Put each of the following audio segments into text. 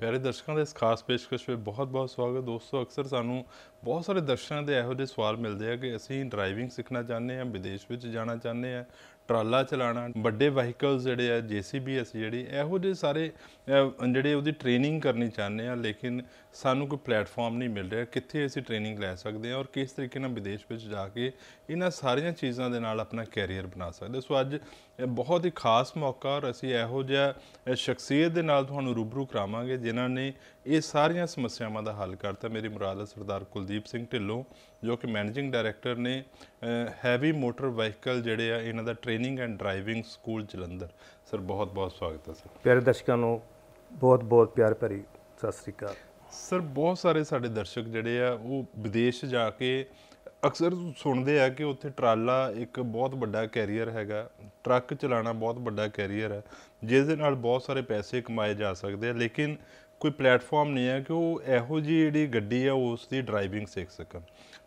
ਪਿਆਰੇ ਦਰਸ਼ਕਾਂ ਦੇ ਇਸ ਖਾਸ ਪੇਸ਼ਕਸ਼ ਵਿੱਚ ਬਹੁਤ-ਬਹੁਤ ਸਵਾਗਤ ਦੋਸਤੋ ਅਕਸਰ ਸਾਨੂੰ ਬਹੁਤ ਸਾਰੇ ਦਰਸ਼ਕਾਂ ਦੇ ਇਹੋ ਜਿਹੇ ਸਵਾਲ ਮਿਲਦੇ ਆ ਕਿ ਅਸੀਂ ਡਰਾਈਵਿੰਗ ਸਿੱਖਣਾ ਚਾਹੁੰਦੇ ਆ ਵਿਦੇਸ਼ ਵਿੱਚ ਜਾਣਾ ਚਾਹੁੰਦੇ ਆ ਟਰਾਲਾ ਚਲਾਣਾ ਵੱਡੇ ਵਹੀਕਲਸ ਜਿਹੜੇ ਆ ਜੀਸੀਬੀ ਅਸੀਂ ਜਿਹੜੀ ਇਹੋ ਜਿਹੇ ਸਾਰੇ ਜਿਹੜੇ ਉਹਦੀ ਟ੍ਰੇਨਿੰਗ ਕਰਨੀ ਚਾਹੁੰਦੇ ਆ ਲੇਕਿਨ ਸਾਨੂੰ ਕੋਈ ਪਲੇਟਫਾਰਮ ਨਹੀਂ ਮਿਲ ਰਿਹਾ ਕਿੱਥੇ ਅਸੀਂ ਟ੍ਰੇਨਿੰਗ ਲੈ ਸਕਦੇ ਆ ਔਰ ਕਿਸ ਤਰੀਕੇ ਨਾਲ ਵਿਦੇਸ਼ ਵਿੱਚ ਜਾ ਕੇ ਇਹਨਾਂ ਸਾਰੀਆਂ ਚੀਜ਼ਾਂ ਦੇ ਨਾਲ ਆਪਣਾ ਕੈਰੀਅਰ ਬਣਾ ਸਕਦੇ ਸੋ ਅੱਜ ਬਹੁਤ ਹੀ ਖਾਸ ਮੌਕਾ ਔਰ ਅਸੀਂ ਇਹੋ ਜਿਹਾ ਸ਼ਖਸੀਅਤ ਦੇ ਨਾਲ ਤੁਹਾਨੂੰ ਰੂਬਰੂ ਕਰਾਵਾਂਗੇ ਜਿਨ੍ਹਾਂ ਨੇ ਇਹ ਸਾਰੀਆਂ ਸਮੱਸਿਆਵਾਂ ਦਾ ਹੱਲ ਕਰਤਾ ਮੇਰੀ ਮੁਰਾਦ ਹੈ ਸਰਦਾਰ ਕੁਲਦੀਪ ਸਿੰਘ ਢਿੱਲੋਂ ਜੋ ਕਿ ਮੈਨੇਜਿੰਗ ਡਾਇਰੈਕਟਰ ਨੇ ਹੈਵੀ ਮੋਟਰ ਵਹੀਕਲ ਜਿਹੜੇ ਆ ਇਹਨਾਂ ਦਾ training and driving school Jalandhar sir ਬਹੁਤ ਬਹੁਤ ਸਵਾਗਤ ਹੈ ਸਰ ਪਿਆਰੇ ਦਰਸ਼ਕਾਂ ਨੂੰ ਬਹੁਤ ਬਹੁਤ ਪਿਆਰ ਭਰੀ ਸਤਿ ਸ੍ਰੀ ਅਕਾਲ ਸਰ ਬਹੁਤ ਸਾਰੇ ਸਾਡੇ ਦਰਸ਼ਕ ਜਿਹੜੇ ਆ ਉਹ ਵਿਦੇਸ਼ ਜਾ ਕੇ ਅਕਸਰ ਸੁਣਦੇ ਆ ਕਿ ਉੱਥੇ ਟਰਾਲਾ ਇੱਕ ਬਹੁਤ ਵੱਡਾ ਕੈਰੀਅਰ ਹੈਗਾ ਟਰੱਕ ਚਲਾਣਾ ਬਹੁਤ ਵੱਡਾ ਕੈਰੀਅਰ ਹੈ ਜਿਸ ਦੇ ਨਾਲ ਬਹੁਤ ਸਾਰੇ ਪੈਸੇ ਕਮਾਏ ਜਾ ਸਕਦੇ ਆ ਲੇਕਿਨ ਕੋਈ ਪਲੇਟਫਾਰਮ ਨਹੀਂ ਹੈ ਕਿ ਉਹ ਇਹੋ ਜੀ ਜਿਹੜੀ ਗੱਡੀ ਆ ਉਸ ਦੀ ਡਰਾਈਵਿੰਗ ਸਿੱਖ ਸਕਣ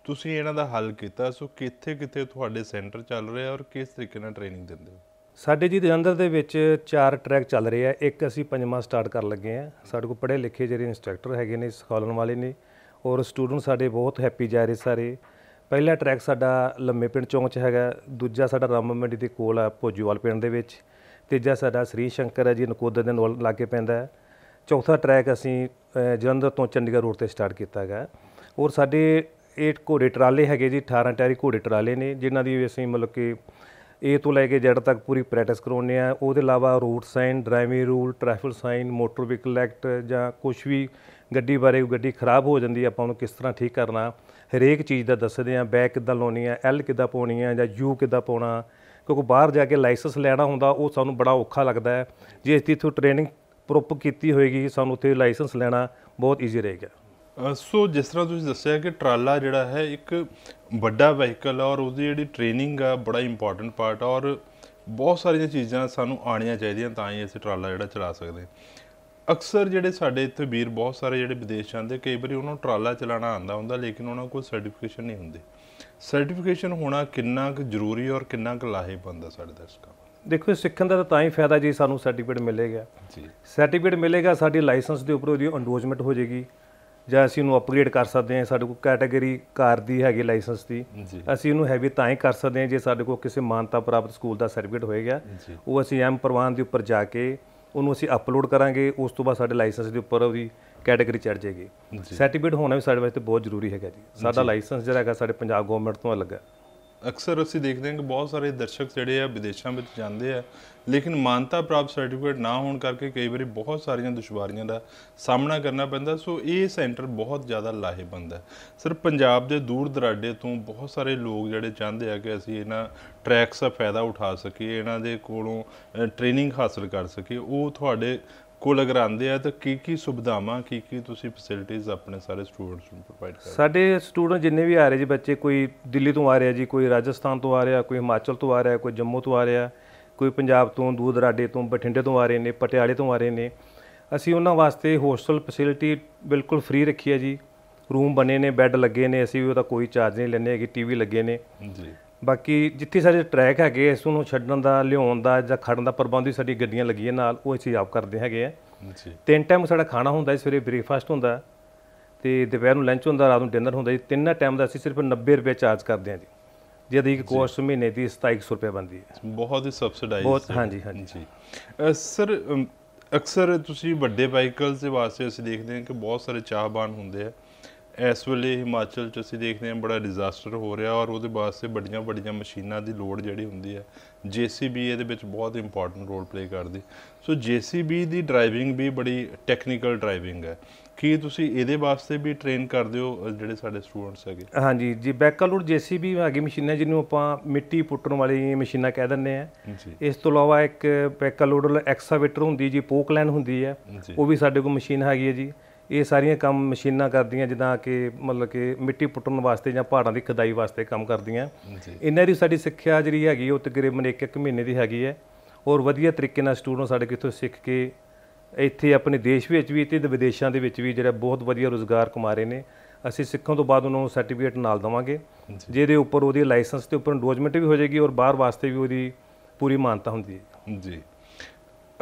ਤੁਸੀਂ ਇਹਨਾਂ ਦਾ ਹੱਲ ਕੀਤਾ ਸੋ ਕਿੱਥੇ ਕਿੱਥੇ ਤੁਹਾਡੇ ਸੈਂਟਰ ਚੱਲ ਰਹੇ ਆ ਔਰ ਕਿਸ ਤਰੀਕੇ ਨਾਲ ਟ੍ਰੇਨਿੰਗ ਦਿੰਦੇ ਹੋ ਸਾਡੇ ਜੀ ਜਲੰਧਰ ਦੇ ਵਿੱਚ ਚਾਰ ਟਰੈਕ ਚੱਲ ਰਹੇ ਆ ਇੱਕ ਅਸੀਂ ਪੰਜਵਾਂ ਸਟਾਰਟ ਕਰਨ ਲੱਗੇ ਆ ਸਾਡੇ ਕੋਲ ਪੜ੍ਹੇ ਲਿਖੇ ਜਿਹੜੇ ਇਨਸਟ੍ਰਕਟਰ ਹੈਗੇ ਨੇ ਸਿਖਾਉਣ ਵਾਲੇ ਨੇ ਔਰ ਸਟੂਡੈਂਟ ਸਾਡੇ ਬਹੁਤ ਹੈਪੀ ਜਾ ਰਹੇ ਸਾਰੇ ਪਹਿਲਾ ਟਰੈਕ ਸਾਡਾ ਲੰਮੇ ਪਿੰਡ ਚੌਂਕ 'ਚ ਹੈਗਾ ਦੂਜਾ ਸਾਡਾ ਰਾਮ ਮੰਡੀ ਦੇ ਕੋਲ ਆ ਭੋਜੂਵਾਲ ਪਿੰਡ ਦੇ ਵਿੱਚ ਤੀਜਾ ਸਾਡਾ ਸ੍ਰੀ ਸ਼ੰਕਰ ਜੀ ਨਕੋਦਰ ਦੇ ਨਾਲ ਲਾਗੇ ਪੈਂਦਾ ਹੈ ਚੌਥਾ ਟਰੈਕ ਅਸੀਂ ਜਲੰਧਰ ਤੋਂ ਚੰਡੀਗੜ੍ਹ ਰੋਡ ਤੇ ਸਟਾਰਟ ਕੀਤਾ ਹੈਗਾ ਔਰ ਸਾਡੇ 8 ਘੋੜੇ ਟਰਾਲੇ ਹੈਗੇ ਜੀ 18 ਟਾਇਰੀ ਘੋੜੇ ਟਰਾਲੇ ਨੇ ਜਿਨ੍ਹਾਂ ਦੀ ਅਸੀਂ ਮਤਲਬ ਕਿ ਏ ਤੋਂ ਲੈ ਕੇ ਜ਼ੈਡ ਤੱਕ ਪੂਰੀ ਪ੍ਰੈਕਟਿਸ ਕਰਾਉਂਦੇ ਆ ਉਹਦੇ ਇਲਾਵਾ route sign driving rule traffic sign motor vehicle act ਜਾਂ ਕੁਝ ਵੀ ਗੱਡੀ ਬਾਰੇ ਗੱਡੀ ਖਰਾਬ ਹੋ ਜਾਂਦੀ ਆਪਾਂ ਉਹਨੂੰ ਕਿਸ ਤਰ੍ਹਾਂ ਠੀਕ ਕਰਨਾ ਹਰੇਕ ਚੀਜ਼ ਦਾ ਦੱਸਦੇ ਆ ਬੈਕ ਕਿੱਦਾਂ ਲਾਉਣੀ ਆ ਐਲ ਕਿੱਦਾਂ ਪਾਉਣੀ ਆ ਜਾਂ ਯੂ ਕਿੱਦਾਂ ਪਾਉਣਾ ਕਿਉਂਕਿ ਬਾਹਰ ਜਾ ਕੇ ਲਾਇਸੈਂਸ ਲੈਣਾ ਹੁੰਦਾ ਉਹ ਸਾਨੂੰ ਬੜਾ ਔਖਾ ਲੱਗਦਾ ਹੈ ਜੇ ਅਸੀਂ ਇੱਥੋਂ ਟ੍ਰੇਨਿੰਗ ਪ੍ਰੋਪ ਕੀਤੀ ਹੋਏਗੀ ਸਾਨੂੰ ਉੱਥੇ ਲਾਇਸੈਂਸ ਲੈਣਾ ਬਹੁਤ ਈਜ਼ੀ ਰਹੇਗਾ ਸੋ ਜਿਸ ਤਰ੍ਹਾਂ ਤੁਸੀਂ ਦੱਸਿਆ ਕਿ ਟਰਾਲਾ ਜਿਹੜਾ ਹੈ ਇੱਕ ਵੱਡਾ ਵਹੀਕਲ ਔਰ ਉਹਦੀ ਜਿਹੜੀ ਟ੍ਰੇਨਿੰਗ ਆ ਬੜਾ ਇੰਪੋਰਟੈਂਟ ਪਾਰਟ ਔਰ ਬਹੁਤ ਸਾਰੀਆਂ ਚੀਜ਼ਾਂ ਸਾਨੂੰ ਆਣੀਆਂ ਚਾਹੀਦੀਆਂ ਤਾਂ ਹੀ ਅਸੀਂ ਟਰਾਲਾ ਜਿਹੜਾ ਚਲਾ ਸਕਦੇ ਅਕਸਰ ਜਿਹੜੇ ਸਾਡੇ ਇੱਥੇ ਵੀਰ ਬਹੁਤ ਸਾਰੇ ਜਿਹੜੇ ਵਿਦੇਸ਼ ਜਾਂਦੇ ਕਈ ਵਾਰੀ ਉਹਨਾਂ ਨੂੰ ਟਰਾਲਾ ਚਲਾਣਾ ਆਉਂਦਾ ਹੁੰਦਾ ਲੇਕਿਨ ਉਹਨਾਂ ਕੋਲ ਸਰਟੀਫਿਕੇਸ਼ਨ ਨਹੀਂ ਹੁੰਦੀ ਸਰਟੀਫਿਕੇਸ਼ਨ ਹੋਣਾ ਕਿੰਨਾ ਕੁ ਜ਼ਰੂਰੀ ਔਰ ਕਿੰਨਾ ਕੁ ਲਾਹੇਵੰਦ ਆ ਸਾਡੇ ਦਰਸ਼ਕਾਂ ਦੇਖੋ ਸਿੱਖਣ ਦਾ ਤਾਂ ਹੀ ਫਾਇਦਾ ਜੀ ਸਾਨੂੰ ਸਰਟੀਫਿਕੇਟ ਮਿਲੇਗਾ ਜੀ ਸਰਟੀਫਿਕੇਟ ਮਿਲੇਗਾ ਸਾਡੀ ਲਾਇਸੈਂਸ ਦੇ ਉੱਪਰ ਉਹਦੀ ਅਨਡੋਜਮੈਂਟ ਹੋ ਜਾਏਗੀ ਜਾਂ ਅਸੀਂ ਉਹਨੂੰ ਅਪਗ੍ਰੇਡ ਕਰ ਸਕਦੇ ਹਾਂ ਸਾਡੇ ਕੋਲ ਕੈਟਾਗਰੀ ਕਾਰ ਦੀ ਹੈਗੀ ਲਾਇਸੈਂਸ ਦੀ ਅਸੀਂ ਉਹਨੂੰ ਹੈਵੀ ਤਾਂ ਹੀ ਕਰ ਸਕਦੇ ਹਾਂ ਜੇ ਸਾਡੇ ਕੋਲ ਕਿਸੇ ਮਾਨਤਾ ਪ੍ਰਾਪਤ ਸਕੂਲ ਦਾ ਸਰਟੀਫਿਕੇਟ ਹੋਏਗਾ ਉਹ ਅਸੀਂ ਐਮ ਪ੍ਰਵਾਨ ਦੇ ਉੱਪਰ ਜਾ ਕੇ ਉਹਨੂੰ ਅਸੀਂ ਅਪਲੋਡ ਕਰਾਂਗੇ ਉਸ ਤੋਂ ਬਾਅਦ ਸਾਡੇ ਲਾਇਸੈਂਸ ਦੇ ਉੱਪਰ ਉਹਦੀ ਕੈਟਾਗਰੀ ਚੜ ਜਾਏਗੀ ਸਰਟੀਫਿਕੇਟ ਹੋਣਾ ਵੀ ਸਾਡੇ ਵਾਸਤੇ ਬਹੁਤ ਜ਼ਰੂਰੀ ਹੈਗਾ ਜੀ ਸਾਡਾ ਲਾਇਸੈਂਸ ਜਿਹੜਾ ਹੈਗਾ ਸਾਡੇ ਪੰਜਾਬ ਗਵਰਨਮੈਂਟ ਤੋਂ ਲੱਗਾ ਅਕਸਰ ਅਸੀਂ ਦੇਖਦੇ ਹਾਂ ਕਿ ਬਹੁਤ ਸਾਰੇ ਦਰਸ਼ਕ ਜਿਹੜੇ ਆ ਵਿਦੇਸ਼ਾਂ ਵਿੱਚ ਜਾਂਦੇ ਆ ਲੇਕਿਨ ਮਾਨਤਾ ਪ੍ਰਾਪਤ ਸਰਟੀਫਿਕੇਟ ਨਾ ਹੋਣ ਕਰਕੇ ਕਈ ਵਾਰੀ ਬਹੁਤ ਸਾਰੀਆਂ ਦੁਸ਼ਵਾਰੀਆਂ ਦਾ ਸਾਹਮਣਾ ਕਰਨਾ ਪੈਂਦਾ ਸੋ ਇਹ ਸੈਂਟਰ ਬਹੁਤ ਜ਼ਿਆਦਾ ਲਾਹੇਵੰਦ ਹੈ ਸਿਰ ਪੰਜਾਬ ਦੇ ਦੂਰ ਦਰਾਡੇ ਤੋਂ ਬਹੁਤ ਸਾਰੇ ਲੋਕ ਜਿਹੜੇ ਚਾਹੁੰਦੇ ਆ ਕਿ ਅਸੀਂ ਇਹਨਾਂ ਟਰੈਕਸ ਦਾ ਫਾਇਦਾ ਉਠਾ ਸਕੀਏ ਇਹਨਾਂ ਦੇ ਕੋਲੋਂ ਟ੍ਰੇਨਿੰਗ ਹਾਸਲ ਕਰ ਸਕੀਏ ਉਹ ਤੁਹਾਡੇ ਕੋ ਅਗਰ ਆਂਦੇ ਆ ਤਾਂ ਕੀ ਕੀ ਸੁਵਿਧਾਵਾਂ ਕੀ ਕੀ ਤੁਸੀਂ ਫੈਸਿਲਿਟੀਆਂ ਆਪਣੇ ਸਾਰੇ ਸਟੂਡੈਂਟਸ ਨੂੰ ਪ੍ਰੋਵਾਈਡ ਕਰਦੇ ਸਾਡੇ ਸਟੂਡੈਂਟ ਜਿੰਨੇ ਵੀ ਆ ਰਹੇ ਜੀ ਬੱਚੇ ਕੋਈ ਦਿੱਲੀ ਤੋਂ ਆ ਰਿਹਾ ਜੀ ਕੋਈ ਰਾਜਸਥਾਨ ਤੋਂ ਆ ਰਿਹਾ ਕੋਈ ਹਿਮਾਚਲ ਤੋਂ ਆ ਰਿਹਾ ਕੋਈ ਜੰਮੂ ਤੋਂ ਆ ਰਿਹਾ ਕੋਈ ਪੰਜਾਬ ਤੋਂ ਦੂਰ ਦਰਾਡੇ ਤੋਂ ਬਠਿੰਡੇ ਤੋਂ ਆ ਰਹੇ ਨੇ ਪਟਿਆਲੇ ਤੋਂ ਆ ਰਹੇ ਨੇ ਅਸੀਂ ਉਹਨਾਂ ਵਾਸਤੇ ਹੋਸਟਲ ਫੈਸਿਲਿਟੀ ਬਿਲਕੁਲ ਫ੍ਰੀ ਰੱਖੀ ਹੈ ਜੀ ਰੂਮ ਬਣੇ ਨੇ ਬੈੱਡ ਲੱਗੇ ਨੇ ਅਸੀਂ ਉਹਦਾ ਕੋਈ ਚਾਰਜ ਨਹੀਂ ਲੈਂਦੇ ਹੈਗੇ ਟੀਵੀ ਲੱਗੇ ਨੇ ਜੀ ਬਾਕੀ ਜਿੱਥੇ ਸਾਡੇ ਟਰੈਕ ਹੈਗੇ ਇਸ ਨੂੰ ਛੱਡਣ ਦਾ ਲਿਆਉਣ ਦਾ ਜਾਂ ਖੜਨ ਦਾ ਪ੍ਰਬੰਧ ਵੀ ਸਾਡੀ ਗੱਡੀਆਂ ਲੱਗੀਆਂ ਨਾਲ ਉਹ ਅਸੀਂ ਆਪ ਕਰਦੇ ਹੈਗੇ ਆ ਜੀ ਤਿੰਨ ਟਾਈਮ ਸਾਡਾ ਖਾਣਾ ਹੁੰਦਾ ਸਵੇਰੇ ਬ੍ਰੇਕਫਾਸਟ ਹੁੰਦਾ ਤੇ ਦੁਪਹਿਰ ਨੂੰ ਲੰਚ ਹੁੰਦਾ ਰਾਤ ਨੂੰ ਡਿਨਰ ਹੁੰਦਾ ਜੀ ਤਿੰਨਾਂ ਟਾਈਮ ਦਾ ਅਸੀਂ ਸਿਰਫ 90 ਰੁਪਏ ਚਾਰਜ ਕਰਦੇ ਹਾਂ ਜੀ ਜਿਹਦੀ ਇੱਕ ਕੋਸਟ ਮਹੀਨੇ ਦੀ 2700 ਰੁਪਏ ਬੰਦੀ ਹੈ ਬਹੁਤ ਹੀ ਸਬਸਿਡਾਈਜ਼ ਬਹੁਤ ਹਾਂਜੀ ਹਾਂਜੀ ਸਰ ਅਕਸਰ ਤੁਸੀਂ ਵੱਡੇ ਵਾਹੀਕਲਸ ਦੇ ਵਾਸਤੇ ਅਸੀਂ ਦੇਖਦੇ ਹਾਂ ਕਿ ਬਹੁਤ ਸਾਰੇ ਚਾਹਬਾਨ ਹੁੰਦੇ ਆ ਇਸ ਵੇਲੇ ਹਿਮਾਚਲ 'ਚ ਅਸੀਂ ਦੇਖਦੇ ਹਾਂ ਬੜਾ ਡਿਜ਼ਾਸਟਰ ਹੋ ਰਿਹਾ ਔਰ ਉਹਦੇ ਵਾਸਤੇ ਬੜੀਆਂ ਬੜੀਆਂ ਮਸ਼ੀਨਾਂ ਦੀ ਲੋੜ ਜਿਹੜੀ ਹੁੰਦੀ ਹੈ ਜੀਸੀਬੀ ਇਹਦੇ ਵਿੱਚ ਬਹੁਤ ਇੰਪੋਰਟੈਂਟ ਰੋਲ ਪਲੇ ਕਰਦੀ ਸੋ ਜੀਸੀਬੀ ਦੀ ਡਰਾਈਵਿੰਗ ਵੀ ਬੜੀ ਟੈਕਨੀਕਲ ਡਰਾਈਵਿੰਗ ਹੈ ਕੀ ਤੁਸੀਂ ਇਹਦੇ ਵਾਸਤੇ ਵੀ ਟ੍ਰੇਨ ਕਰਦੇ ਹੋ ਜਿਹੜੇ ਸਾਡੇ ਸਟੂਡੈਂਟਸ ਹੈਗੇ ਹਾਂਜੀ ਜੀ ਬੈਕਲ ਲੋਡ ਜੀਸੀਬੀ ਹੈਗੀ ਮਸ਼ੀਨਾਂ ਜਿਹਨੂੰ ਆਪਾਂ ਮਿੱਟੀ ਪੁੱਟਣ ਵਾਲੀ ਮਸ਼ੀਨਾਂ ਕਹਿ ਦਿੰਦੇ ਆ ਇਸ ਤੋਂ ਇਲਾਵਾ ਇੱਕ ਬੈਕਲ ਲੋਡ ਐਕਸਾਵੇਟਰ ਹੁੰਦੀ ਜੀ ਪੋਕਲੈਨ ਹੁੰਦੀ ਹੈ ਉਹ ਵੀ ਸਾਡੇ ਕੋਲ ਮਸ਼ੀਨ ਹੈਗੀ ਹੈ ਜੀ ਇਹ ਸਾਰੀਆਂ ਕੰਮ ਮਸ਼ੀਨਾਂ ਕਰਦੀਆਂ ਜਿੱਦਾਂ ਕਿ ਮਤਲਬ ਕਿ ਮਿੱਟੀ ਪੁੱਟਣ ਵਾਸਤੇ ਜਾਂ ਪਹਾੜਾਂ ਦੀ ਖਦਾਈ ਵਾਸਤੇ ਕੰਮ ਕਰਦੀਆਂ ਇਹਨਾਂ ਦੀ ਸਾਡੀ ਸਿੱਖਿਆ ਜਿਹੜੀ ਹੈਗੀ ਉਹ ਤਕਰੀਬਨ 1-1 ਮਹੀਨੇ ਦੀ ਹੈਗੀ ਹੈ ਔਰ ਵਧੀਆ ਤਰੀਕੇ ਨਾਲ ਸਟੂਡੈਂਟ ਸਾਡੇ ਕਿਥੋਂ ਸਿੱਖ ਕੇ ਇੱਥੇ ਆਪਣੇ ਦੇਸ਼ ਵਿੱਚ ਵੀ ਤੇ ਵਿਦੇਸ਼ਾਂ ਦੇ ਵਿੱਚ ਵੀ ਜਿਹੜਾ ਬਹੁਤ ਵਧੀਆ ਰੋਜ਼ਗਾਰ ਕਮਾ ਰਹੇ ਨੇ ਅਸੀਂ ਸਿੱਖਣ ਤੋਂ ਬਾਅਦ ਉਹਨਾਂ ਨੂੰ ਸਰਟੀਫਿਕੇਟ ਨਾਲ ਦਵਾਂਗੇ ਜਿਹਦੇ ਉੱਪਰ ਉਹਦੀ ਲਾਇਸੈਂਸ ਤੇ ਉੱਪਰ ਐਂਡੋਜਮੈਂਟ ਵੀ ਹੋ ਜਾਏਗੀ ਔਰ ਬਾਹਰ ਵਾਸਤੇ ਵੀ ਉਹਦੀ ਪੂਰੀ ਮਾਨਤਾ ਹੁੰਦੀ ਹੈ ਜੀ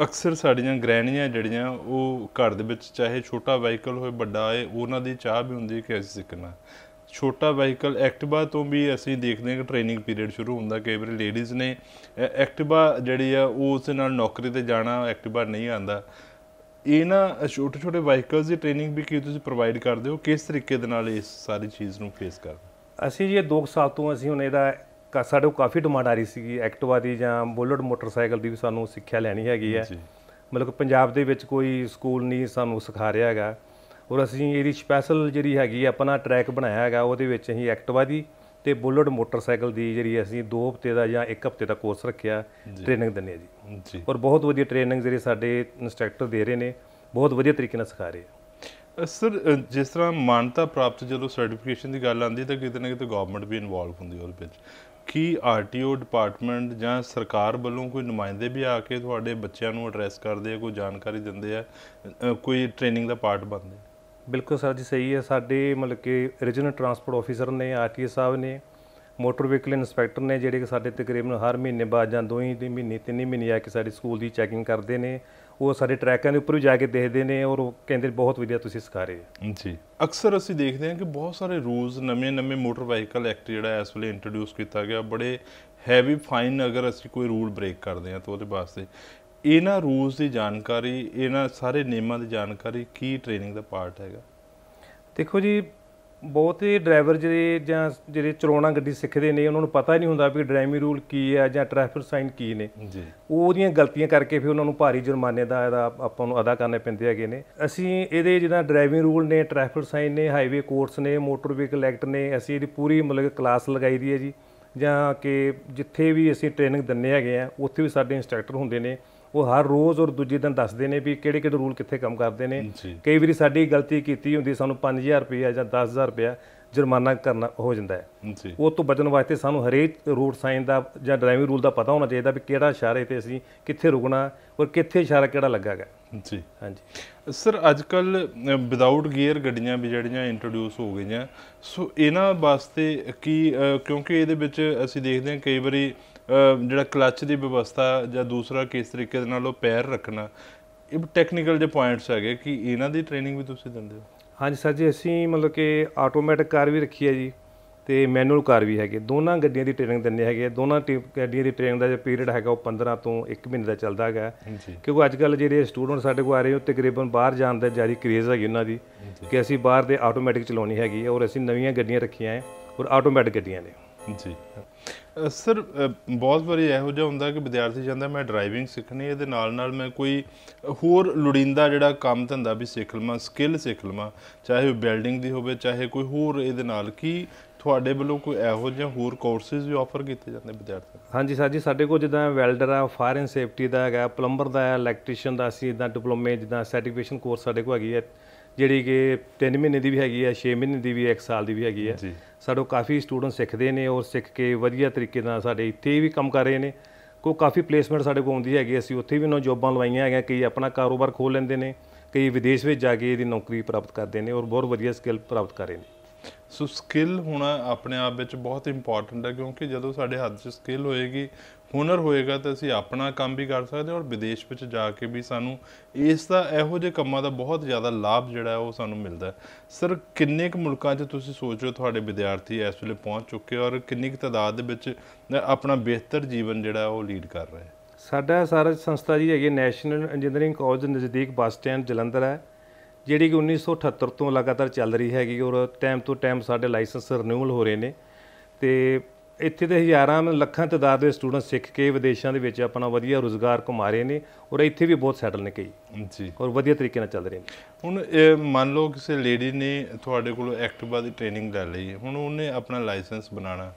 ਅਕਸਰ ਸਾਡੀਆਂ ਗ੍ਰੈਣੀਆਂ ਜਿਹੜੀਆਂ ਉਹ ਘਰ ਦੇ ਵਿੱਚ ਚਾਹੇ ਛੋਟਾ ਵਾਹੀਕਲ ਹੋਵੇ ਵੱਡਾ ਹੋਵੇ ਉਹਨਾਂ ਦੀ ਚਾਹ ਵੀ ਹੁੰਦੀ ਕਿ ਅਸੀਂ ਸਿੱਖਣਾ ਛੋਟਾ ਵਾਹੀਕਲ ਐਕਟਿਵਾ ਤੋਂ ਵੀ ਅਸੀਂ ਦੇਖਦੇ ਹਾਂ ਕਿ ਟ੍ਰੇਨਿੰਗ ਪੀਰੀਅਡ ਸ਼ੁਰੂ ਹੁੰਦਾ ਕਈ ਵਾਰ ਲੇਡੀਜ਼ ਨੇ ਐਕਟਿਵਾ ਜਿਹੜੀ ਆ ਉਹ ਉਸ ਨਾਲ ਨੌਕਰੀ ਤੇ ਜਾਣਾ ਐਕਟਿਵਾ ਨਹੀਂ ਆਂਦਾ ਇਹ ਨਾ ਛੋਟੇ ਛੋਟੇ ਵਾਹੀਕਲਸ ਦੀ ਟ੍ਰੇਨਿੰਗ ਵੀ ਕੀ ਤੁਸੀਂ ਪ੍ਰੋਵਾਈਡ ਕਰਦੇ ਹੋ ਕਿਸ ਤਰੀਕੇ ਦੇ ਨਾਲ ਇਸ ਸਾਰੀ ਚੀਜ਼ ਨੂੰ ਫੇਸ ਕਰਦੇ ਅਸੀਂ ਜੀ ਇਹ 2 ਸਾਲ ਤੋਂ ਅਸੀਂ ਹੁਣ ਇਹਦਾ ਕਾ ਸਾਡੇ ਕਾਫੀ ਡਿਮਾਂਡ ਆ ਰਹੀ ਸੀਗੀ ਐਕਟਿਵਾ ਦੀ ਜਾਂ ਬੁਲਟ ਮੋਟਰਸਾਈਕਲ ਦੀ ਵੀ ਸਾਨੂੰ ਸਿੱਖਿਆ ਲੈਣੀ ਹੈਗੀ ਹੈ ਮਤਲਬ ਕਿ ਪੰਜਾਬ ਦੇ ਵਿੱਚ ਕੋਈ ਸਕੂਲ ਨਹੀਂ ਸਾਨੂੰ ਸਿਖਾ ਰਿਹਾ ਹੈਗਾ ਔਰ ਅਸੀਂ ਇਹਦੀ ਸਪੈਸ਼ਲ ਜਿਹੜੀ ਹੈਗੀ ਆਪਣਾ ਟਰੈਕ ਬਣਾਇਆ ਹੈਗਾ ਉਹਦੇ ਵਿੱਚ ਅਸੀਂ ਐਕਟਿਵਾ ਦੀ ਤੇ ਬੁਲਟ ਮੋਟਰਸਾਈਕਲ ਦੀ ਜਿਹੜੀ ਅਸੀਂ 2 ਹਫ਼ਤੇ ਦਾ ਜਾਂ 1 ਹਫ਼ਤੇ ਦਾ ਕੋਰਸ ਰੱਖਿਆ ਟ੍ਰੇਨਿੰਗ ਦਿੰਨੇ ਆ ਜੀ ਜੀ ਔਰ ਬਹੁਤ ਵਧੀਆ ਟ੍ਰੇਨਿੰਗ ਜਿਹੜੇ ਸਾਡੇ ਇਨਸਟ੍ਰਕਟਰ ਦੇ ਰਹੇ ਨੇ ਬਹੁਤ ਵਧੀਆ ਤਰੀਕੇ ਨਾਲ ਸਿਖਾ ਰਹੇ ਆ ਸਰ ਜਿਸ ਤਰ੍ਹਾਂ ਮਾਨਤਾ ਪ੍ਰਾਪਤ ਜਦੋਂ ਸਰਟੀਫਿਕੇਸ਼ਨ ਦੀ ਗੱਲ ਆਉਂਦੀ ਤਾਂ ਕਿਤੇ ਨਾ ਕਿਤੇ ਗਵਰਨਮੈਂਟ ਵੀ ਇਨਵੋਲਵ ਹੁੰਦੀ ਉਹਦੇ ਵਿੱਚ ਕੀ ਆਰਟੀਓ ਡਿਪਾਰਟਮੈਂਟ ਜਾਂ ਸਰਕਾਰ ਵੱਲੋਂ ਕੋਈ ਨੁਮਾਇੰਦੇ ਵੀ ਆ ਕੇ ਤੁਹਾਡੇ ਬੱਚਿਆਂ ਨੂੰ ਐਡਰੈਸ ਕਰਦੇ ਆ ਕੋਈ ਜਾਣਕਾਰੀ ਦਿੰਦੇ ਆ ਕੋਈ ਟ੍ਰੇਨਿੰਗ ਦਾ ਪਾਰਟ ਬਣਦੇ ਬਿਲਕੁਲ ਸਰ ਜੀ ਸਹੀ ਹੈ ਸਾਡੇ ਮਤਲਬ ਕਿ ਰੀਜਨਲ ਟਰਾਂਸਪੋਰਟ ਆਫੀਸਰ ਨੇ ਆਰਟੀਓ ਸਾਹਿਬ ਨੇ ਮੋਟਰ ਵਹੀਕਲ ਇਨਸਪੈਕਟਰ ਨੇ ਜਿਹੜੇ ਕਿ ਸਾਡੇ ਤਕਰੀਬਨ ਹਰ ਮਹੀਨੇ ਬਾਅਦ ਜਾਂ ਦੋ ਹੀ ਮਹੀਨੇ ਤਿੰਨ ਮਹੀਨੇ ਆ ਕੇ ਸਾਡੇ ਸਕੂਲ ਦੀ ਚੈਕਿੰਗ ਕਰਦੇ ਨੇ ਉਹ ਸਾਡੇ ਟਰੈਕਾਂ ਦੇ ਉੱਪਰ ਵੀ ਜਾ ਕੇ ਦੇਖਦੇ ਨੇ ਔਰ ਉਹ ਕਹਿੰਦੇ ਬਹੁਤ ਵਧੀਆ ਤੁਸੀਂ ਸਿਖਾ ਰਹੇ ਹੋ ਜੀ ਅਕਸਰ ਅਸੀਂ ਦੇਖਦੇ ਹਾਂ ਕਿ ਬਹੁਤ ਸਾਰੇ ਰੂਲਸ ਨਵੇਂ-ਨਵੇਂ ਮੋਟਰ ਵਹੀਕਲ ਐਕਟ ਜਿਹੜਾ ਇਸ ਵੇਲੇ ਇੰਟਰੋਡਿਊਸ ਕੀਤਾ ਗਿਆ ਬੜੇ ਹੈਵੀ ਫਾਈਨ ਅਗਰ ਅਸੀਂ ਕੋਈ ਰੂਲ ਬ੍ਰੇਕ ਕਰਦੇ ਹਾਂ ਤਾਂ ਉਹਦੇ ਵਾਸਤੇ ਇਹਨਾਂ ਰੂਲਸ ਦੀ ਜਾਣਕਾਰੀ ਇਹਨਾਂ ਸਾਰੇ ਨਿਯਮਾਂ ਦੀ ਜਾਣਕਾਰੀ ਕੀ ਟ੍ਰੇਨਿੰਗ ਦਾ ਪਾਰਟ ਹੈਗਾ ਦੇਖੋ ਜੀ ਬਹੁਤ ਹੀ ਡਰਾਈਵਰ ਜਿਹੜੇ ਜਾਂ ਜਿਹੜੇ ਚਲਾਉਣਾ ਗੱਡੀ ਸਿੱਖਦੇ ਨੇ ਉਹਨਾਂ ਨੂੰ ਪਤਾ ਹੀ ਨਹੀਂ ਹੁੰਦਾ ਵੀ ਡਰਾਈਵਿੰਗ ਰੂਲ ਕੀ ਹੈ ਜਾਂ ਟ੍ਰੈਫਿਕ ਸਾਈਨ ਕੀ ਨੇ ਜੀ ਉਹਦੀਆਂ ਗਲਤੀਆਂ ਕਰਕੇ ਫਿਰ ਉਹਨਾਂ ਨੂੰ ਭਾਰੀ ਜੁਰਮਾਨੇ ਦਾ ਇਹਦਾ ਆਪਾਂ ਨੂੰ ਅਦਾ ਕਰਨੇ ਪੈਂਦੇ ਹੈਗੇ ਨੇ ਅਸੀਂ ਇਹਦੇ ਜਿਹੜਾ ਡਰਾਈਵਿੰਗ ਰੂਲ ਨੇ ਟ੍ਰੈਫਿਕ ਸਾਈਨ ਨੇ ਹਾਈਵੇ ਕੋਰਸ ਨੇ ਮੋਟਰ ਵਹੀਕਲ ਐਕਟ ਨੇ ਅਸੀਂ ਇਹਦੀ ਪੂਰੀ ਮਤਲਬ ਕਲਾਸ ਲਗਾਈ ਦੀ ਹੈ ਜੀ ਜਾਂ ਕਿ ਜਿੱਥੇ ਵੀ ਅਸੀਂ ਟ੍ਰੇਨਿੰਗ ਦਿੰਨੇ ਹੈਗੇ ਆ ਉੱਥੇ ਵੀ ਸਾਡੇ ਇੰਸਟ੍ਰਕਟਰ ਹੁੰਦੇ ਨੇ ਉਹ ਹਰ ਰੋਜ਼ ਔਰ ਦੂਜੇ ਦਿਨ ਦੱਸਦੇ ਨੇ ਵੀ ਕਿਹੜੇ ਕਿਹੜੇ ਰੂਲ ਕਿੱਥੇ ਕੰਮ ਕਰਦੇ ਨੇ ਕਈ ਵਾਰੀ ਸਾਡੀ ਗਲਤੀ ਕੀਤੀ ਹੁੰਦੀ ਸਾਨੂੰ 5000 ਰੁਪਏ ਜਾਂ 10000 ਰੁਪਏ ਜੁਰਮਾਨਾ ਕਰਨਾ ਹੋ ਜਾਂਦਾ ਹੈ ਉਹ ਤੋਂ ਬਚਣ ਵਾਸਤੇ ਸਾਨੂੰ ਹਰੇਕ ਰੋਡ ਸਾਈਨ ਦਾ ਜਾਂ ਡਰਾਈਵਿੰਗ ਰੂਲ ਦਾ ਪਤਾ ਹੋਣਾ ਚਾਹੀਦਾ ਵੀ ਕਿਹੜਾ ਇਸ਼ਾਰੇ ਤੇ ਅਸੀਂ ਕਿੱਥੇ ਰੁਕਣਾ ਔਰ ਕਿੱਥੇ ਇਸ਼ਾਰਾ ਕਿਹੜਾ ਲੱਗਾਗਾ ਜੀ ਹਾਂਜੀ ਸਰ ਅੱਜ ਕੱਲ ਵਿਦਆਊਟ ਗੀਅਰ ਗੱਡੀਆਂ ਵੀ ਜਿਹੜੀਆਂ ਇੰਟਰੋਡਿਊਸ ਹੋ ਗਈਆਂ ਸੋ ਇਹਨਾਂ ਵਾਸਤੇ ਕੀ ਕਿਉਂਕਿ ਇਹਦੇ ਵਿੱਚ ਅਸੀਂ ਦੇਖਦੇ ਹਾਂ ਕਈ ਵਾਰੀ ਜਿਹੜਾ ਕਲੱਚ ਦੀ ਵਿਵਸਥਾ ਜਾਂ ਦੂਸਰਾ ਕਿਸ ਤਰੀਕੇ ਦੇ ਨਾਲ ਉਹ ਪੈਰ ਰੱਖਣਾ ਇਹ ਟੈਕਨੀਕਲ ਦੇ ਪੁਆਇੰਟਸ ਹੈਗੇ ਕਿ ਇਹਨਾਂ ਦੀ ਟ੍ਰੇਨਿੰਗ ਵੀ ਤੁਸੀਂ ਦਿੰਦੇ ਹੋ ਹਾਂਜੀ ਸਰ ਜੀ ਅਸੀਂ ਮਤਲਬ ਕਿ ਆਟੋਮੈਟਿਕ ਕਾਰ ਵੀ ਰੱਖੀ ਹੈ ਜੀ ਤੇ ਮੈਨੂਅਲ ਕਾਰ ਵੀ ਹੈਗੇ ਦੋਨਾਂ ਗੱਡੀਆਂ ਦੀ ਟ੍ਰੇਨਿੰਗ ਦਿੰਦੇ ਹੈਗੇ ਦੋਨਾਂ ਗੱਡੀਆਂ ਦੀ ਟ੍ਰੇਨਿੰਗ ਦਾ ਜੋ ਪੀਰੀਅਡ ਹੈਗਾ ਉਹ 15 ਤੋਂ 1 ਮਹੀਨੇ ਦਾ ਚੱਲਦਾ ਹੈਗਾ ਕਿਉਂਕਿ ਅੱਜ ਕੱਲ ਜਿਹੜੇ ਸਟੂਡੈਂਟ ਸਾਡੇ ਕੋਲ ਆ ਰਹੇ ਉਹ ਤਕਰੀਬਨ ਬਾਹਰ ਜਾਣ ਦਾ ਜਾਰੀ ਕਰੇਜ਼ ਹੈਗੀ ਉਹਨਾਂ ਦੀ ਕਿ ਅਸੀਂ ਬਾਹਰ ਦੇ ਆਟੋਮੈਟਿਕ ਚਲਾਉਣੀ ਹੈਗੀ ਔਰ ਅਸੀਂ ਨਵੀਆਂ ਗੱਡੀਆਂ ਰੱਖੀਆਂ ਹੈ ਔਰ ਆਟੋਮੈਟਿਕ ਗੱਡੀਆਂ ਨੇ ਜੀ ਸਰ ਬਹੁਤ ਵਾਰੀ ਇਹੋ ਜਿਹਾ ਹੁੰਦਾ ਕਿ ਵਿਦਿਆਰਥੀ ਜਾਂਦਾ ਮੈਂ ਡਰਾਈਵਿੰਗ ਸਿੱਖਣੀ ਇਹਦੇ ਨਾਲ ਨਾਲ ਮੈਂ ਕੋਈ ਹੋਰ ਲੋੜੀਂਦਾ ਜਿਹੜਾ ਕੰਮ ਧੰਦਾ ਵੀ ਸਿੱਖ ਲਵਾਂ ਸਕਿੱਲ ਸਿੱਖ ਲਵਾਂ ਚਾਹੇ ਉਹ ਬਿਲਡਿੰਗ ਦੀ ਹੋਵੇ ਚਾਹੇ ਕੋਈ ਹੋਰ ਇਹਦੇ ਨਾਲ ਕੀ ਤੁਹਾਡੇ ਵੱਲੋਂ ਕੋਈ ਇਹੋ ਜਿਹਾ ਹੋਰ ਕੋਰਸਸ ਵੀ ਆਫਰ ਕੀਤੇ ਜਾਂਦੇ ਵਿਦਿਆਰਥੀਆਂ ਹਾਂਜੀ ਸਰ ਜੀ ਸਾਡੇ ਕੋਲ ਜਿੱਦਾਂ ਵੈਲਡਰ ਆ ਫਾਇਰ ਐਂਡ ਸੇਫਟੀ ਦਾ ਹੈਗਾ ਪਲੰਬਰ ਦਾ ਹੈ ਇਲੈਕਟ੍ਰੀਸ਼ੀਅਨ ਦਾ ਅਸੀਂ ਇਦਾਂ ਡਿਪਲੋਮੇ ਜਿੱਦਾਂ ਸਰਟੀਫਿਕੇਸ਼ਨ ਕੋਰਸ ਸਾਡੇ ਕੋਲ ਹੈਗੀ ਹੈ ਜਿਹੜੀ ਕਿ 3 ਮਹੀਨੇ ਦੀ ਵੀ ਹੈਗੀ ਹੈ 6 ਮਹੀਨੇ ਦੀ ਵੀ 1 ਸਾਲ ਦੀ ਵੀ ਹੈਗੀ ਹੈ ਸਾਡੋ ਕਾਫੀ ਸਟੂਡੈਂਟ ਸਿੱਖਦੇ ਨੇ ਔਰ ਸਿੱਖ ਕੇ ਵਧੀਆ ਤਰੀਕੇ ਨਾਲ ਸਾਡੇ ਇੱਥੇ ਵੀ ਕੰਮ ਕਰ ਰਹੇ ਨੇ ਕੋ ਕਾਫੀ ਪਲੇਸਮੈਂਟ ਸਾਡੇ ਕੋਲ ਆਉਂਦੀ ਹੈਗੀ ਅਸੀਂ ਉੱਥੇ ਵੀ ਉਹਨਾਂ ਜੌਬਾਂ ਲਵਾਈਆਂ ਹੈਗੀਆਂ ਕਈ ਆਪਣਾ ਕਾਰੋਬਾਰ ਖੋਲ ਲੈਂਦੇ ਨੇ ਕਈ ਵਿਦੇਸ਼ ਵਿੱਚ ਜਾ ਕੇ ਇਹਦੀ ਨੌਕਰੀ ਪ੍ਰਾਪਤ ਕਰਦੇ ਨੇ ਔਰ ਬਹੁਤ ਵਧੀਆ ਸਕਿੱਲ ਪ੍ਰਾਪਤ ਕਰ ਰਹੇ ਨੇ ਸੋ ਸਕਿੱਲ ਹੁਣ ਆਪਣੇ ਆਪ ਵਿੱਚ ਬਹੁਤ ਇੰਪੋਰਟੈਂਟ ਹੈ ਕਿਉਂਕਿ ਜਦੋਂ ਸਾਡੇ ਹੱਥ 'ਚ ਸਕਿੱਲ ਹੋਏਗੀ ਹੁਨਰ ਹੋਏਗਾ ਤਾਂ ਅਸੀਂ ਆਪਣਾ ਕੰਮ ਵੀ ਕਰ ਸਕਦੇ ਔਰ ਵਿਦੇਸ਼ ਵਿੱਚ ਜਾ ਕੇ ਵੀ ਸਾਨੂੰ ਇਸ ਦਾ ਇਹੋ ਜਿਹੇ ਕੰਮਾਂ ਦਾ ਬਹੁਤ ਜ਼ਿਆਦਾ ਲਾਭ ਜਿਹੜਾ ਉਹ ਸਾਨੂੰ ਮਿਲਦਾ ਸਰ ਕਿੰਨੇ ਕੁ ਮੁਲਕਾਂ 'ਚ ਤੁਸੀਂ ਸੋਚ ਰਹੇ ਤੁਹਾਡੇ ਵਿਦਿਆਰਥੀ ਇਸ ਵੇਲੇ ਪਹੁੰਚ ਚੁੱਕੇ ਔਰ ਕਿੰਨੀ ਕੁ ਤਾਦਾਦ ਦੇ ਵਿੱਚ ਆਪਣਾ ਬਿਹਤਰ ਜੀਵਨ ਜਿਹੜਾ ਉਹ ਲੀਡ ਕਰ ਰਹੇ ਸਾਡਾ ਸਾਰਾ ਸੰਸਥਾ ਜੀ ਹੈਗੀ ਨੈਸ਼ਨਲ ਇੰਜੀਨੀਅਰਿੰਗ ਕਾਲਜ ਨਜ਼ਦੀਕ ਬੱਸ ਸਟੈਂਡ ਜਲੰਧਰ ਹੈ ਜਿਹੜੀ ਕਿ 1978 ਤੋਂ ਲਗਾਤਾਰ ਚੱਲ ਰਹੀ ਹੈਗੀ ਔਰ ਟਾਈਮ ਤੋਂ ਟਾਈਮ ਸਾਡੇ ਲਾਇਸੈਂਸ ਰਿਨਿਊਅਲ ਹੋ ਰਹੇ ਨੇ ਤੇ ਇੱਥੇ ਦੇ ਹਜ਼ਾਰਾਂ ਲੱਖਾਂ ਤਦਾਦ ਦੇ ਸਟੂਡੈਂਟ ਸਿੱਖ ਕੇ ਵਿਦੇਸ਼ਾਂ ਦੇ ਵਿੱਚ ਆਪਣਾ ਵਧੀਆ ਰੋਜ਼ਗਾਰ ਕਮਾ ਰਹੇ ਨੇ ਔਰ ਇੱਥੇ ਵੀ ਬਹੁਤ ਸੈਟਲ ਨੇ ਕਈ ਜੀ ਔਰ ਵਧੀਆ ਤਰੀਕੇ ਨਾਲ ਚੱਲ ਰਹੇ ਨੇ ਹੁਣ ਮੰਨ ਲਓ ਕਿਸੇ ਲੇਡੀ ਨੇ ਤੁਹਾਡੇ ਕੋਲੋਂ ਐਕਟਿਵਾ ਦੀ ਟ੍ਰੇਨਿੰਗ ਲੈ ਲਈ ਹੁਣ ਉਹਨੇ ਆਪਣਾ ਲਾਇਸੈਂਸ ਬਣਾਣਾ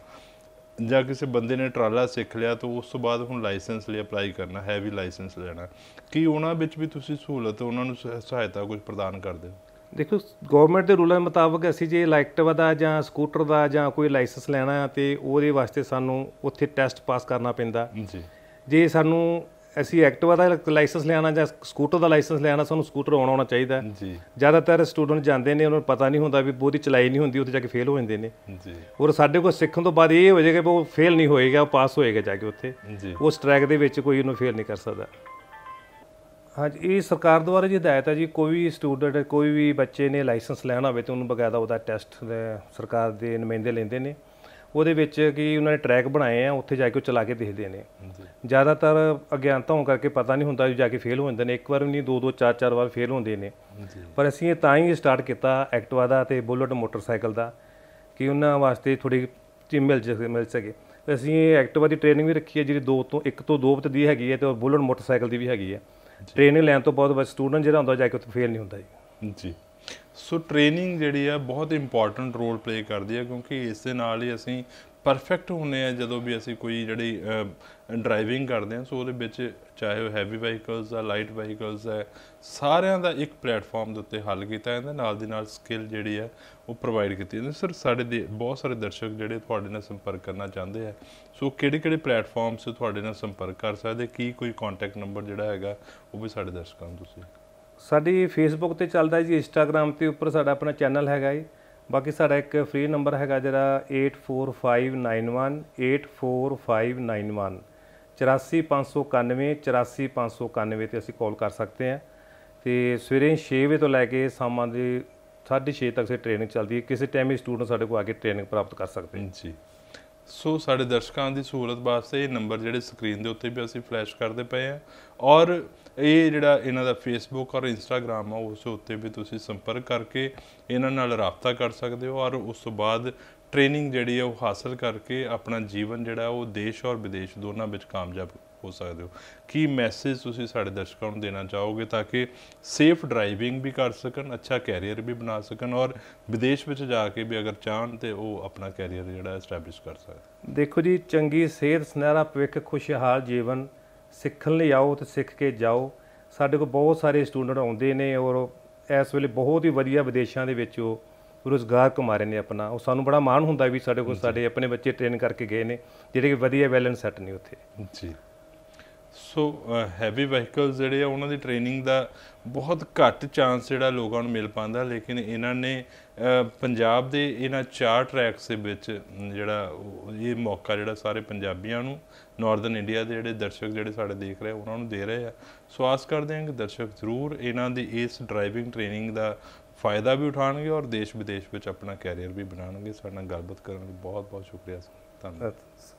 ਜਾਂ ਕਿਸੇ ਬੰਦੇ ਨੇ ਟਰਾਲਾ ਸਿੱਖ ਲਿਆ ਤਾਂ ਉਸ ਤੋਂ ਬਾਅਦ ਹੁਣ ਲਾਇਸੈਂਸ ਲਈ ਅਪਲਾਈ ਕਰਨਾ ਹੈਵੀ ਲਾਇਸੈਂਸ ਲੈਣਾ ਕੀ ਉਹਨਾਂ ਵਿੱਚ ਵੀ ਤੁਸੀਂ ਸਹੂਲਤ ਉਹਨਾਂ ਨੂੰ ਸਹਾਇਤਾ ਕੁਝ ਪ੍ਰਦਾਨ ਕਰਦੇ ਹੋ ਦੇਖੋ ਗਵਰਨਮੈਂਟ ਦੇ ਰੂਲਾਂ ਮੁਤਾਬਕ ਅਸੀਂ ਜੇ ਇਲੈਕਟਿਵ ਦਾ ਜਾਂ ਸਕੂਟਰ ਦਾ ਜਾਂ ਕੋਈ ਲਾਇਸੈਂਸ ਲੈਣਾ ਹੈ ਤੇ ਉਹਦੇ ਵਾਸਤੇ ਸਾਨੂੰ ਉੱਥੇ ਟੈਸਟ ਪਾਸ ਕਰਨਾ ਪੈਂਦਾ ਜੀ ਜੇ ਸਾਨੂੰ ਅਸੀਂ ਐਕਟਿਵ ਦਾ ਲਾਇਸੈਂਸ ਲੈਣਾ ਜਾਂ ਸਕੂਟਰ ਦਾ ਲਾਇਸੈਂਸ ਲੈਣਾ ਸਾਨੂੰ ਸਕੂਟਰ ਆਉਣਾ ਆਉਣਾ ਚਾਹੀਦਾ ਜੀ ਜ਼ਿਆਦਾਤਰ ਸਟੂਡੈਂਟ ਜਾਂਦੇ ਨੇ ਉਹਨਾਂ ਨੂੰ ਪਤਾ ਨਹੀਂ ਹੁੰਦਾ ਵੀ ਬੋਧੀ ਚਲਾਈ ਨਹੀਂ ਹੁੰਦੀ ਉੱਥੇ ਜਾ ਕੇ ਫੇਲ ਹੋ ਜਾਂਦੇ ਨੇ ਜੀ ਔਰ ਸਾਡੇ ਕੋਲ ਸਿੱਖਣ ਤੋਂ ਬਾਅਦ ਇਹ ਹੋ ਜਾਏਗਾ ਕਿ ਉਹ ਫੇਲ ਨਹੀਂ ਹੋਏਗਾ ਉਹ ਪਾਸ ਹੋਏਗਾ ਜਾ ਕੇ ਉੱਥੇ ਜੀ ਉਸ ਟਰੈਕ ਦੇ ਵਿੱਚ ਕੋਈ ਉਹਨੂੰ ਫੇਲ ਨਹੀਂ ਕਰ ਸਕਦਾ ਹਾਂਜੀ ਇਹ ਸਰਕਾਰ ਦੁਆਰਾ ਜੀ ਹਦਾਇਤ ਹੈ ਜੀ ਕੋਈ ਵੀ ਸਟੂਡੈਂਟ ਕੋਈ ਵੀ ਬੱਚੇ ਨੇ ਲਾਇਸੈਂਸ ਲੈਣਾ ਹੋਵੇ ਤੇ ਉਹਨੂੰ ਬਗਾਇਦਾ ਉਹਦਾ ਟੈਸਟ ਸਰਕਾਰ ਦੇ ਨੁਮਾਇੰਦੇ ਲੈਂਦੇ ਨੇ ਉਹਦੇ ਵਿੱਚ ਕਿ ਉਹਨਾਂ ਨੇ ਟਰੈਕ ਬਣਾਏ ਆ ਉੱਥੇ ਜਾ ਕੇ ਉਹ ਚਲਾ ਕੇ ਦੇਖਦੇ ਨੇ ਜ਼ਿਆਦਾਤਰ ਅਗਿਆਨਤਾ ਹੋਣ ਕਰਕੇ ਪਤਾ ਨਹੀਂ ਹੁੰਦਾ ਜੀ ਜਾ ਕੇ ਫੇਲ ਹੋ ਜਾਂਦੇ ਨੇ ਇੱਕ ਵਾਰ ਵੀ ਨਹੀਂ ਦੋ ਦੋ ਚਾਰ ਚਾਰ ਵਾਰ ਫੇਲ ਹੁੰਦੇ ਨੇ ਪਰ ਅਸੀਂ ਇਹ ਤਾਂ ਹੀ ਸਟਾਰਟ ਕੀਤਾ ਐਕਟਵਾ ਦਾ ਤੇ ਬੁਲਟ ਮੋਟਰਸਾਈਕਲ ਦਾ ਕਿ ਉਹਨਾਂ ਵਾਸਤੇ ਥੋੜੀ ਚੀਮ ਮਿਲ ਜੇ ਮਿਲ ਸਕੇ ਅਸੀਂ ਐਕਟਵਾ ਦੀ ਟ੍ਰੇਨਿੰਗ ਵੀ ਰੱਖੀ ਹੈ ਜਿਹੜੀ ਦੋ ਤੋਂ ਇੱਕ ਤੋਂ ਦੋ ਵਤ ਦੀ ਹੈਗੀ ਹੈ ਤੇ ਬੁਲਟ ਮੋਟਰਸਾਈਕਲ ਦੀ ਵੀ ਹੈਗੀ ਹੈ ਟ੍ਰੇਨਿੰਗ ਲੈਣ ਤੋਂ ਬਾਅਦ ਬਸ ਸਟੂਡੈਂਟ ਜਿਹੜਾ ਹੁੰਦਾ ਜਾ ਕੇ ਉੱਥੇ ਫੇਲ ਨਹੀਂ ਹੁੰਦਾ ਜੀ ਜੀ ਸੋ ਟ੍ਰੇਨਿੰਗ ਜਿਹੜੀ ਆ ਬਹੁਤ ਇੰਪੋਰਟੈਂਟ ਰੋਲ ਪਲੇ ਕਰਦੀ ਆ ਕਿਉਂਕਿ ਇਸ ਦੇ ਨਾਲ ਹੀ ਅਸੀਂ ਪਰਫੈਕਟ ਹੁੰਨੇ ਆ ਜਦੋਂ ਵੀ ਅਸੀਂ ਕੋਈ ਜਿਹੜੀ ਡਰਾਈਵਿੰਗ ਕਰਦੇ ਆ ਸੋ ਉਹਦੇ ਵਿੱਚ ਚਾਹੇ ਉਹ ਹੈਵੀ ਵਹੀਕਲਸ ਆ ਲਾਈਟ ਵਹੀਕਲਸ ਆ ਸਾਰਿਆਂ ਦਾ ਇੱਕ ਪਲੇਟਫਾਰਮ ਦੇ ਉੱਤੇ ਹੱਲ ਕੀਤਾ ਜਾਂਦਾ ਨਾਲ ਦੀ ਨਾਲ ਸਕਿੱਲ ਜਿਹੜੀ ਆ ਉਹ ਪ੍ਰੋਵਾਈਡ ਕੀਤੀ ਜਾਂਦੀ ਸਰ ਸਾਡੇ ਦੇ ਬਹੁਤ ਸਾਰੇ ਦਰਸ਼ਕ ਜਿਹੜੇ ਤੁਹਾਡੇ ਨਾਲ ਸੰਪਰਕ ਕਰਨਾ ਚਾਹੁੰਦੇ ਆ ਸੋ ਕਿਹੜੇ ਕਿਹੜੇ ਪਲੇਟਫਾਰਮਸ ਤੁਹਾਡੇ ਨਾਲ ਸੰਪਰਕ ਕਰ ਸਕਦੇ ਕੀ ਕੋਈ ਕੰਟੈਕਟ ਨੰਬਰ ਜਿਹੜਾ ਹੈਗਾ ਉਹ ਵੀ ਸਾਡੇ ਦਰਸ਼ਕਾਂ ਨੂੰ ਤੁਸੀਂ ਸਾਡੀ ਫੇਸਬੁੱਕ ਤੇ ਚੱਲਦਾ ਜੀ ਇੰਸਟਾਗ੍ਰam ਤੇ ਉੱਪਰ ਸਾਡਾ ਆਪਣਾ ਚੈਨਲ ਹੈਗਾ ਜੀ ਬਾਕੀ ਸਾਡਾ ਇੱਕ ਫ੍ਰੀ ਨੰਬਰ ਹੈਗਾ ਜਿਹੜਾ 8459184591 84591 84591 ਤੇ ਅਸੀਂ ਕਾਲ ਕਰ ਸਕਦੇ ਆ ਤੇ ਸਵੇਰੇ 6 ਵਜੇ ਤੋਂ ਲੈ ਕੇ ਸ਼ਾਮਾਂ ਦੇ 6:30 ਤੱਕ ਸੇ ਟ੍ਰੇਨਿੰਗ ਚੱਲਦੀ ਹੈ ਕਿਸੇ ਟਾਈਮ ਵੀ ਸਟੂਡੈਂਟ ਸਾਡੇ ਕੋਲ ਆ ਕੇ ਟ੍ਰੇਨਿੰਗ ਪ੍ਰਾਪਤ ਕਰ ਸਕਦੇ ਜੀ ਸੋ ਸਾਡੇ ਦਰਸ਼ਕਾਂ ਦੀ ਸਹੂਲਤ ਵਾਸਤੇ ਇਹ ਨੰਬਰ ਜਿਹੜੇ ਸਕਰੀਨ ਦੇ ਉੱਤੇ ਵੀ ਅਸੀਂ ਫਲੈਸ਼ ਕਰਦੇ ਪਏ ਆ ਔਰ ਇਹ ਜਿਹੜਾ ਇਹਨਾਂ ਦਾ ਫੇਸਬੁੱਕ ਔਰ ਇੰਸਟਾਗ੍ਰam ਆ ਉਸ ਉੱਤੇ ਵੀ ਤੁਸੀਂ ਸੰਪਰਕ ਕਰਕੇ ਇਹਨਾਂ ਨਾਲ ਰਾਬਤਾ ਕਰ ਸਕਦੇ ਹੋ ਔਰ ਉਸ ਤੋਂ ਬਾਅਦ ਟ੍ਰੇਨਿੰਗ ਜਿਹੜੀ ਹੈ ਉਹ ਹਾਸਲ ਕਰਕੇ ਆਪਣਾ ਜੀਵਨ ਜਿਹੜਾ ਉਹ ਦੇਸ਼ ਔਰ ਵਿਦੇਸ਼ ਦੋਨਾਂ ਵਿੱਚ ਕਾਮਯਾਬ ਹੋ ਸਕਦੇ ਹੋ ਕੀ ਮੈਸੇਜ ਤੁਸੀਂ ਸਾਡੇ ਦਰਸ਼ਕਾਂ ਨੂੰ ਦੇਣਾ ਚਾਹੋਗੇ ਤਾਂ ਕਿ ਸੇਫ ਡਰਾਈਵਿੰਗ ਵੀ ਕਰ ਸਕਣ ਅੱਛਾ ਕੈਰੀਅਰ ਵੀ ਬਣਾ ਸਕਣ ਔਰ ਵਿਦੇਸ਼ ਵਿੱਚ ਜਾ ਕੇ ਵੀ ਅਗਰ ਚਾਹਣ ਤੇ ਉਹ ਆਪਣਾ ਕੈਰੀਅਰ ਜਿਹੜਾ ਐਸਟੈਬਲਿਸ਼ ਕਰ ਸਕਣ ਦੇਖੋ ਜੀ ਚੰਗੀ ਸਿਹਤ ਸੁਨਹਿਰਾ ਭਵਿੱਖ ਖੁਸ਼ਹਾਲ ਜੀਵਨ ਸਿੱਖਣ ਲਈ ਆਓ ਤੇ ਸਿੱਖ ਕੇ ਜਾਓ ਸਾਡੇ ਕੋਲ ਬਹੁਤ ਸਾਰੇ ਸਟੂਡੈਂਟ ਆਉਂਦੇ ਨੇ ਔਰ ਇਸ ਵੇਲੇ ਬਹੁਤ ਹੀ ਵਧੀਆ ਵਿਦੇਸ਼ਾਂ ਦੇ ਵਿੱਚ ਉਹ ਰੋਜ਼ਗਾਰ ਕਮਾ ਰਹੇ ਨੇ ਆਪਣਾ ਉਹ ਸਾਨੂੰ ਬੜਾ ਮਾਣ ਹੁੰਦਾ ਵੀ ਸਾਡੇ ਕੋਲ ਸਾਡੇ ਆਪਣੇ ਬੱਚੇ ਟ੍ਰੇਨ ਕਰਕੇ ਗਏ ਨੇ ਜਿਹੜੇ ਕਿ ਵਧੀਆ ਬੈਲੈਂਸ ਸੈੱਟ ਨੇ ਉੱਥੇ ਜੀ ਸੋ ਹੈਵੀ ਵਹੀਕਲ ਜਿਹੜੇ ਆ ਉਹਨਾਂ ਦੀ ਟ੍ਰੇਨਿੰਗ ਦਾ ਬਹੁਤ ਘੱਟ ਚਾਂਸ ਜਿਹੜਾ ਲੋਕਾਂ ਨੂੰ ਮਿਲ ਪਾਉਂਦਾ ਲੇਕਿਨ ਇਹਨਾਂ ਨੇ ਪੰਜਾਬ ਦੇ ਇਹਨਾਂ ਚਾਰ ਟਰੈਕਸ ਦੇ ਵਿੱਚ ਜਿਹੜਾ ਇਹ ਮੌਕਾ ਜਿਹੜਾ ਸਾਰੇ ਪੰਜਾਬੀਆਂ ਨੂੰ ਨਾਰਥਰਨ ਇੰਡੀਆ ਦੇ ਜਿਹੜੇ ਦਰਸ਼ਕ ਜਿਹੜੇ ਸਾਡੇ ਦੇਖ ਰਹੇ ਉਹਨਾਂ ਨੂੰ ਦੇ ਰਹੇ ਆ ਸੋ ਆਸ ਕਰਦੇ ਹਾਂ ਕਿ ਦਰਸ਼ਕ ਜ਼ਰੂਰ ਇਹਨਾਂ ਦੀ ਇਸ ਡਰਾਈਵਿੰਗ ਟ੍ਰੇਨਿੰਗ ਦਾ ਫਾਇਦਾ ਵੀ ਉਠਾਣਗੇ ਔਰ ਦੇਸ਼ ਵਿਦੇਸ਼ ਵਿੱਚ ਆਪਣਾ ਕੈਰੀਅਰ ਵੀ ਬਣਾਉਣਗੇ ਸਾਡਾ ਗੱਲਬਾਤ ਕਰਨ ਲਈ ਬਹੁਤ ਬਹੁਤ ਸ਼ੁਕਰੀਆ ਧੰਨਵਾਦ